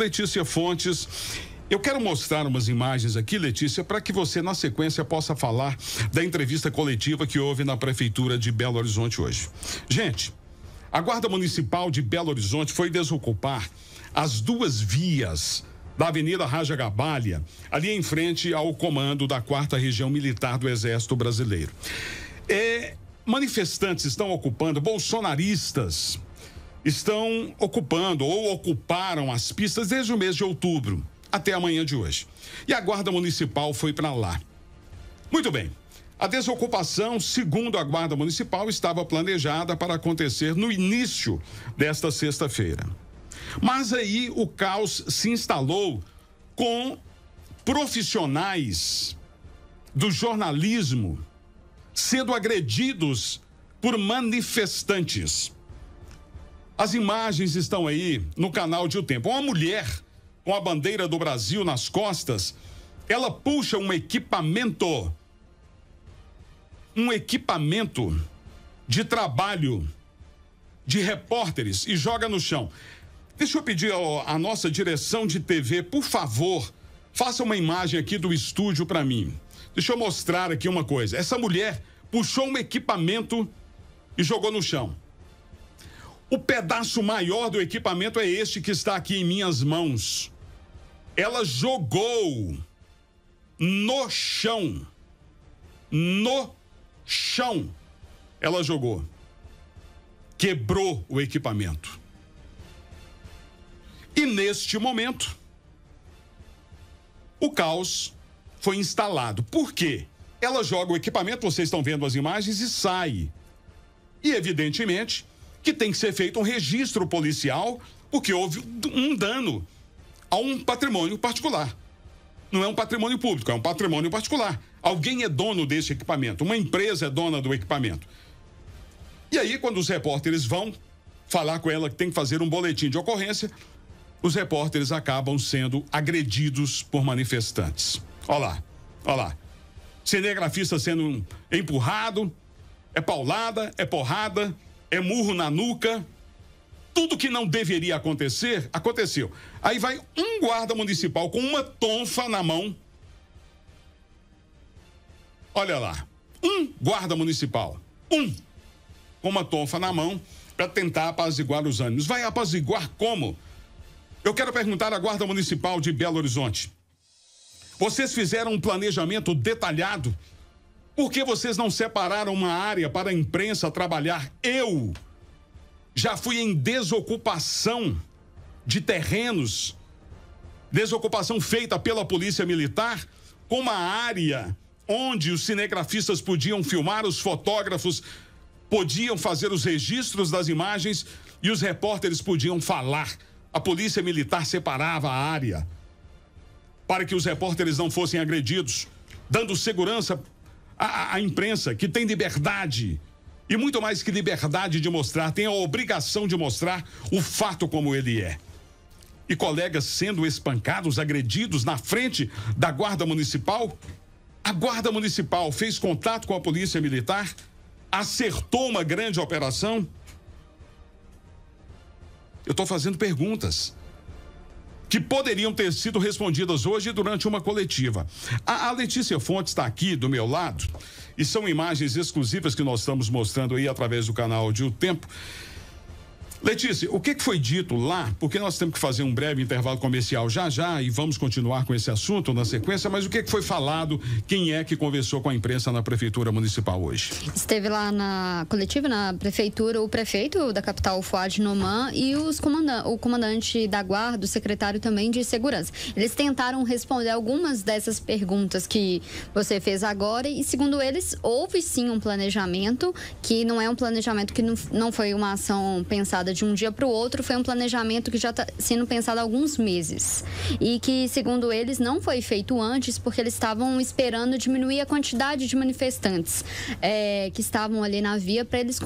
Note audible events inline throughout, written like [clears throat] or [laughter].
Letícia Fontes. Eu quero mostrar umas imagens aqui, Letícia, para que você, na sequência, possa falar da entrevista coletiva que houve na Prefeitura de Belo Horizonte hoje. Gente, a Guarda Municipal de Belo Horizonte foi desocupar as duas vias da Avenida Raja Gabalha, ali em frente ao comando da 4 Região Militar do Exército Brasileiro. É, manifestantes estão ocupando, bolsonaristas estão ocupando ou ocuparam as pistas desde o mês de outubro até amanhã de hoje. E a Guarda Municipal foi para lá. Muito bem. A desocupação, segundo a Guarda Municipal, estava planejada para acontecer no início desta sexta-feira. Mas aí o caos se instalou com profissionais do jornalismo sendo agredidos por manifestantes. As imagens estão aí no canal de O Tempo. Uma mulher com a bandeira do Brasil nas costas, ela puxa um equipamento, um equipamento de trabalho de repórteres e joga no chão. Deixa eu pedir à nossa direção de TV, por favor, faça uma imagem aqui do estúdio para mim. Deixa eu mostrar aqui uma coisa. Essa mulher puxou um equipamento e jogou no chão. O pedaço maior do equipamento é este que está aqui em minhas mãos. Ela jogou no chão. No chão. Ela jogou. Quebrou o equipamento. E neste momento, o caos foi instalado. Por quê? Ela joga o equipamento, vocês estão vendo as imagens, e sai. E, evidentemente, que tem que ser feito um registro policial porque houve um dano a um patrimônio particular. Não é um patrimônio público, é um patrimônio particular. Alguém é dono desse equipamento, uma empresa é dona do equipamento. E aí, quando os repórteres vão falar com ela que tem que fazer um boletim de ocorrência, os repórteres acabam sendo agredidos por manifestantes. Olha lá, olha lá. Cinegrafista sendo empurrado, é paulada, é porrada, é murro na nuca. Tudo que não deveria acontecer, aconteceu. Aí vai um guarda municipal com uma tonfa na mão. Olha lá. Um guarda municipal. Um. Com uma tonfa na mão para tentar apaziguar os ânimos. Vai apaziguar como? Eu quero perguntar à Guarda Municipal de Belo Horizonte. Vocês fizeram um planejamento detalhado por que vocês não separaram uma área para a imprensa trabalhar? Eu já fui em desocupação de terrenos, desocupação feita pela Polícia Militar, com uma área onde os cinegrafistas podiam filmar, os fotógrafos podiam fazer os registros das imagens e os repórteres podiam falar. A Polícia Militar separava a área para que os repórteres não fossem agredidos, dando segurança a, a imprensa, que tem liberdade e muito mais que liberdade de mostrar, tem a obrigação de mostrar o fato como ele é. E colegas sendo espancados, agredidos na frente da Guarda Municipal. A Guarda Municipal fez contato com a Polícia Militar, acertou uma grande operação. Eu estou fazendo perguntas que poderiam ter sido respondidas hoje durante uma coletiva. A, a Letícia Fontes está aqui do meu lado e são imagens exclusivas que nós estamos mostrando aí através do canal de O Tempo. Letícia, o que foi dito lá? Porque nós temos que fazer um breve intervalo comercial já já e vamos continuar com esse assunto na sequência, mas o que foi falado? Quem é que conversou com a imprensa na Prefeitura Municipal hoje? Esteve lá na coletiva, na Prefeitura, o prefeito da capital, Fuad Noman, e os comanda o comandante da guarda, o secretário também de segurança. Eles tentaram responder algumas dessas perguntas que você fez agora e, segundo eles, houve sim um planejamento que não é um planejamento que não, não foi uma ação pensada nada de um dia para o outro, foi um planejamento que já está sendo pensado há alguns meses. E que, segundo eles, não foi feito antes porque eles estavam esperando diminuir a quantidade de manifestantes é, que estavam ali na via para eles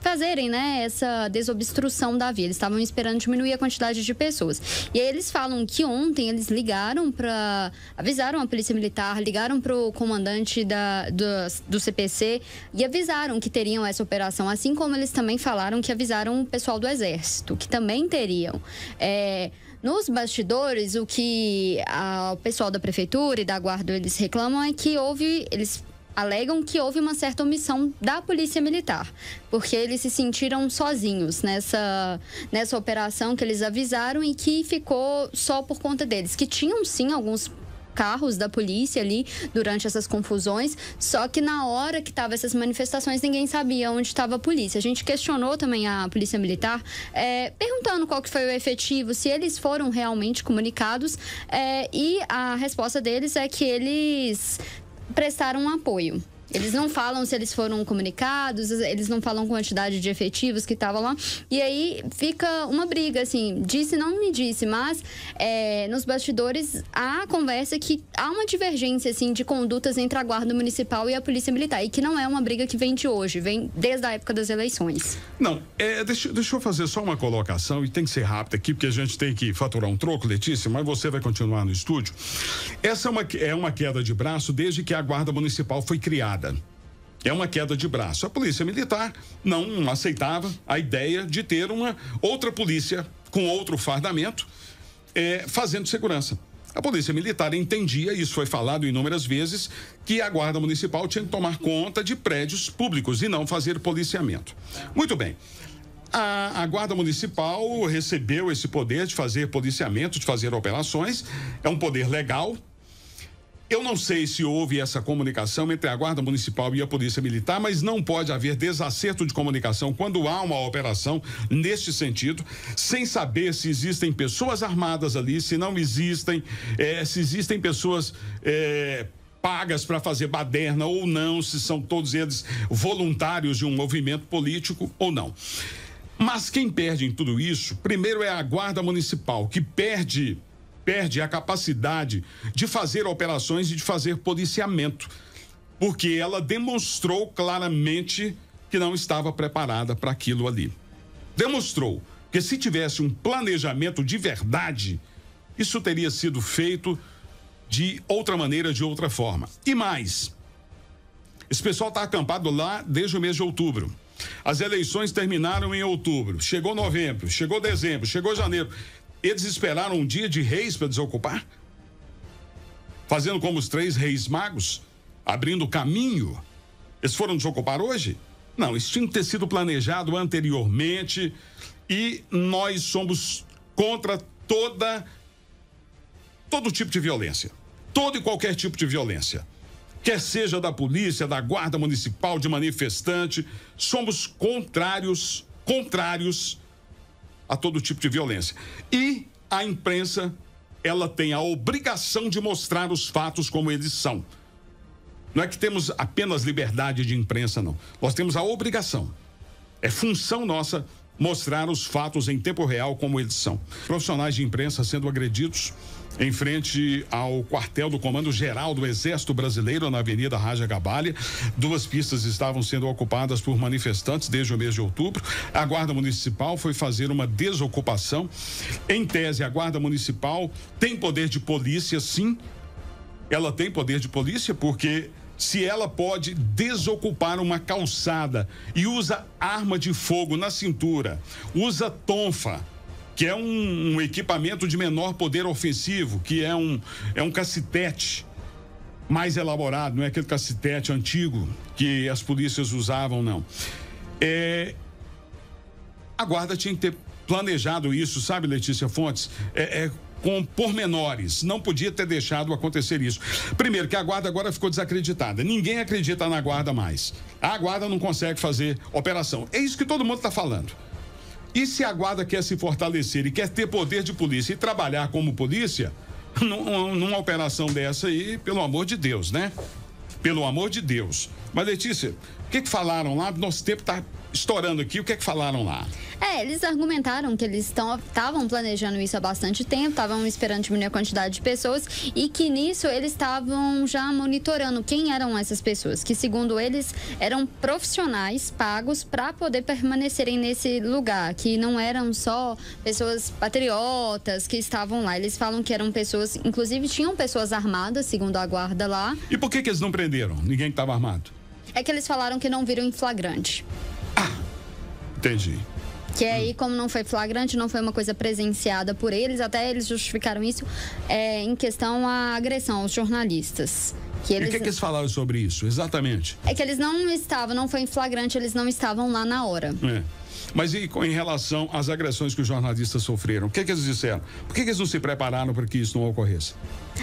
fazerem, né, essa desobstrução da via. Eles estavam esperando diminuir a quantidade de pessoas. E aí eles falam que ontem eles ligaram para avisaram a polícia militar, ligaram para o comandante da, do, do CPC e avisaram que teriam essa operação, assim como eles também falaram que avisaram o pessoal do exército, que também teriam. É... Nos bastidores, o que a, o pessoal da prefeitura e da guarda eles reclamam é que houve, eles alegam que houve uma certa omissão da Polícia Militar, porque eles se sentiram sozinhos nessa, nessa operação que eles avisaram e que ficou só por conta deles, que tinham sim alguns carros da polícia ali durante essas confusões, só que na hora que tava essas manifestações ninguém sabia onde estava a polícia. A gente questionou também a polícia militar, é, perguntando qual que foi o efetivo, se eles foram realmente comunicados, é, e a resposta deles é que eles prestar um apoio. Eles não falam se eles foram comunicados, eles não falam quantidade de efetivos que estavam lá. E aí fica uma briga, assim, disse, não me disse, mas é, nos bastidores há conversa que há uma divergência, assim, de condutas entre a Guarda Municipal e a Polícia Militar. E que não é uma briga que vem de hoje, vem desde a época das eleições. Não, é, deixa, deixa eu fazer só uma colocação, e tem que ser rápida aqui, porque a gente tem que faturar um troco, Letícia, mas você vai continuar no estúdio. Essa é uma, é uma queda de braço desde que a Guarda Municipal foi criada. É uma queda de braço. A polícia militar não aceitava a ideia de ter uma outra polícia com outro fardamento é, fazendo segurança. A polícia militar entendia, isso foi falado inúmeras vezes, que a guarda municipal tinha que tomar conta de prédios públicos e não fazer policiamento. Muito bem. A, a, Guarda Municipal recebeu esse poder de fazer policiamento, de fazer operações. É um poder legal, eu não sei se houve essa comunicação entre a Guarda Municipal e a Polícia Militar, mas não pode haver desacerto de comunicação quando há uma operação neste sentido, sem saber se existem pessoas armadas ali, se não existem, é, se existem pessoas. É, pagas para fazer baderna ou não, se são todos eles voluntários de um movimento político ou não. Mas quem perde em tudo isso, primeiro é a Guarda Municipal, que perde perde a capacidade de fazer operações e de fazer policiamento, porque ela demonstrou claramente que não estava preparada para aquilo ali. Demonstrou que se tivesse um planejamento de verdade, isso teria sido feito de outra maneira, de outra forma. E mais, esse pessoal está acampado lá desde o mês de outubro. As eleições terminaram em outubro, chegou novembro, chegou dezembro, chegou janeiro. Eles esperaram um dia de reis para desocupar? Fazendo como os três reis magos, abrindo caminho. Eles foram desocupar hoje? Não, isso tinha que ter sido planejado anteriormente e nós somos contra toda todo tipo de violência, todo e qualquer tipo de violência. Quer seja da polícia, da guarda municipal, de manifestante, somos contrários, contrários a todo tipo de violência. E a imprensa, ela tem a obrigação de mostrar os fatos como eles são. Não é que temos apenas liberdade de imprensa, não. Nós temos a obrigação. É função nossa mostrar os fatos em tempo real como eles são. Profissionais de imprensa sendo agredidos em frente ao quartel do Comando Geral do Exército Brasileiro, na Avenida Raja Gabalha. Duas pistas estavam sendo ocupadas por manifestantes desde o mês de outubro. A Guarda Municipal foi fazer uma desocupação. Em tese, a Guarda Municipal tem poder de polícia, sim. Ela tem poder de polícia porque se ela pode desocupar uma calçada e usa arma de fogo na cintura, usa tonfa, que é um, um equipamento de menor poder ofensivo, que é um, é um cacetete mais elaborado, não é aquele cacetete antigo que as polícias usavam, não. É... A guarda tinha que ter planejado isso, sabe, Letícia Fontes? É, é com pormenores. Não podia ter deixado acontecer isso. Primeiro, que a guarda agora ficou desacreditada. Ninguém acredita na guarda mais. A guarda não consegue fazer operação. É isso que todo mundo está falando. E se a guarda quer se fortalecer e quer ter poder de polícia e trabalhar como polícia, numa, numa operação dessa aí, pelo amor de Deus, né? Pelo amor de Deus. Mas, Letícia, o que, que falaram lá? Nosso tempo está estourando aqui. O que que falaram lá? É, eles argumentaram que eles estavam planejando isso há bastante tempo, estavam esperando diminuir a quantidade de pessoas e que nisso eles estavam já monitorando quem eram essas pessoas, que segundo eles eram profissionais pagos para poder permanecerem nesse lugar, que não eram só pessoas patriotas que estavam lá. Eles falam que eram pessoas, inclusive tinham pessoas armadas, segundo a guarda lá. E por que, que eles não prenderam? Ninguém que estava armado? é que eles falaram que não viram em flagrante. Ah, entendi. Que aí, hum. como não foi flagrante, não foi uma coisa presenciada por eles, até eles justificaram isso é, em questão à agressão aos jornalistas. Que eles... E o que, que, eles falaram sobre isso, exatamente? É que eles não estavam, não foi em flagrante, eles não estavam lá na hora. É. Mas e com, em relação às agressões que os jornalistas sofreram? O que, é que eles disseram? Por que, que eles não se prepararam para que isso não ocorresse?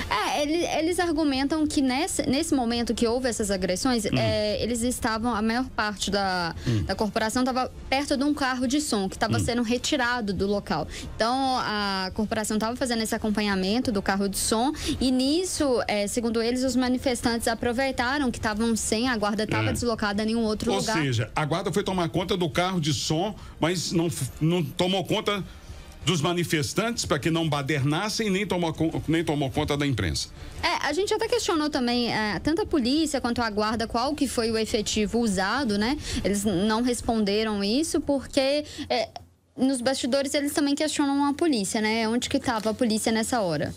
É, eles, eles argumentam que nesse, nesse momento que houve essas agressões, hum. é, eles estavam, a maior parte da, hum. da corporação estava perto de um carro de som que estava hum. sendo retirado do local. Então a corporação estava fazendo esse acompanhamento do carro de som e nisso, é, segundo eles, os manifestantes aproveitaram que estavam sem, a guarda estava é. deslocada em um outro Ou lugar. Ou seja, a guarda foi tomar conta do carro de som mas não, não tomou conta dos manifestantes para que não badernassem nem tomou, nem tomou conta da imprensa. É, a gente até questionou também, é, tanto a polícia quanto a guarda, qual que foi o efetivo usado, né? Eles não responderam isso porque... É, nos bastidores eles também questionam a polícia, né? Onde que estava a polícia nessa hora?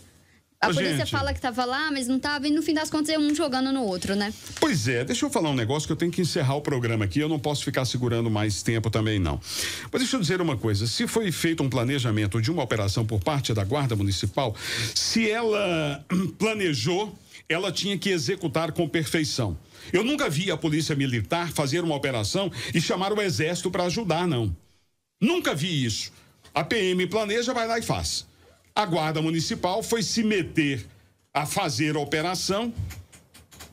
A polícia gente. fala que estava lá, mas não estava, e no fim das contas é um jogando no outro, né? Pois é, deixa eu falar um negócio que eu tenho que encerrar o programa aqui, eu não posso ficar segurando mais tempo também, não. Mas deixa eu dizer uma coisa: se foi feito um planejamento de uma operação por parte da Guarda Municipal, se ela [clears throat] planejou, ela tinha que executar com perfeição. Eu nunca vi a polícia militar fazer uma operação e chamar o exército para ajudar, não. Nunca vi isso. A PM planeja, vai lá e faz a Guarda Municipal foi se meter a fazer a operação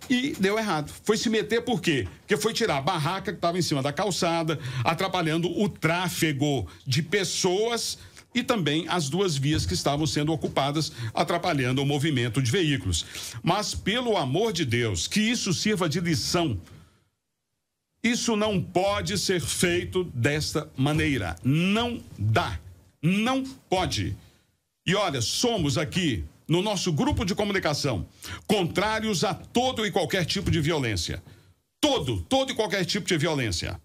e deu errado. Foi se meter por quê? Porque foi tirar a barraca que estava em cima da calçada, atrapalhando o tráfego de pessoas e também as duas vias que estavam sendo ocupadas, atrapalhando o movimento de veículos. Mas, pelo amor de Deus, que isso sirva de lição. Isso não pode ser feito desta maneira. Não dá. Não pode. E olha, somos aqui no nosso grupo de comunicação contrários a todo e qualquer tipo de violência. Todo, todo e qualquer tipo de violência.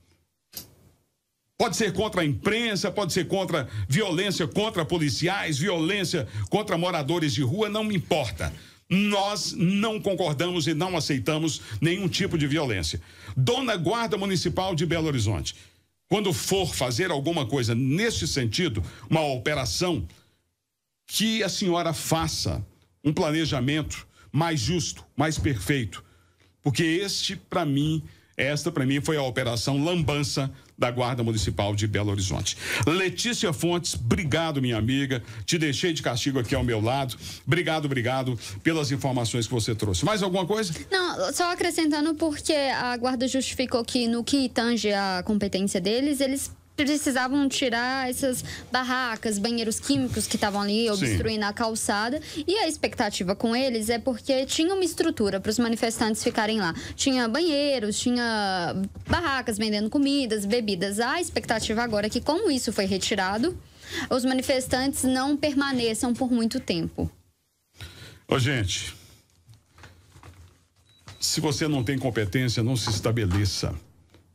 Pode ser contra a imprensa, pode ser contra violência contra policiais, violência contra moradores de rua, não me importa. Nós não concordamos e não aceitamos nenhum tipo de violência. Dona Guarda Municipal de Belo Horizonte, quando for fazer alguma coisa nesse sentido, uma operação que a senhora faça um planejamento mais justo, mais perfeito, porque este, para mim, esta, para mim, foi a operação lambança da Guarda Municipal de Belo Horizonte. Letícia Fontes, obrigado, minha amiga. Te deixei de castigo aqui ao meu lado. Obrigado, obrigado pelas informações que você trouxe. Mais alguma coisa? Não, só acrescentando, porque a Guarda justificou que no que tange a competência deles, eles precisavam tirar essas barracas, banheiros químicos que estavam ali obstruindo Sim. a calçada. E a expectativa com eles é porque tinha uma estrutura para os manifestantes ficarem lá. Tinha banheiros, tinha barracas vendendo comidas, bebidas. A expectativa agora é que, como isso foi retirado, os manifestantes não permaneçam por muito tempo. Ô, gente, se você não tem competência, não se estabeleça.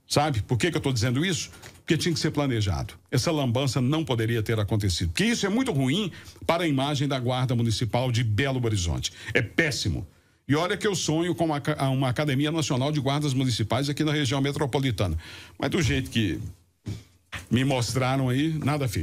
Sabe por que, que eu estou dizendo isso? porque tinha que ser planejado. Essa lambança não poderia ter acontecido. Que isso é muito ruim para a imagem da Guarda Municipal de Belo Horizonte. É péssimo. E olha que eu sonho com uma, uma Academia Nacional de Guardas Municipais aqui na região metropolitana. Mas do jeito que me mostraram aí, nada feito.